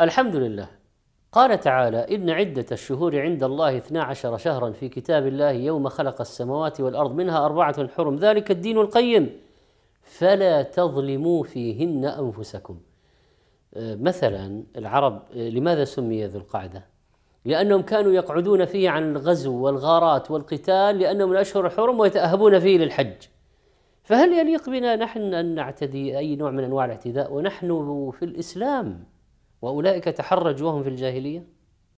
الحمد لله قال تعالى إن عدة الشهور عند الله 12 شهرا في كتاب الله يوم خلق السماوات والأرض منها أربعة حرم ذلك الدين القيم فلا تظلموا فيهن أنفسكم مثلا العرب لماذا سمي ذو القعدة لأنهم كانوا يقعدون فيه عن الغزو والغارات والقتال لأنهم الأشهر الحرم ويتأهبون فيه للحج فهل يليق بنا نحن أن نعتدي أي نوع من أنواع الاعتداء ونحن في الإسلام وأولئك تحرجوا وهم في الجاهلية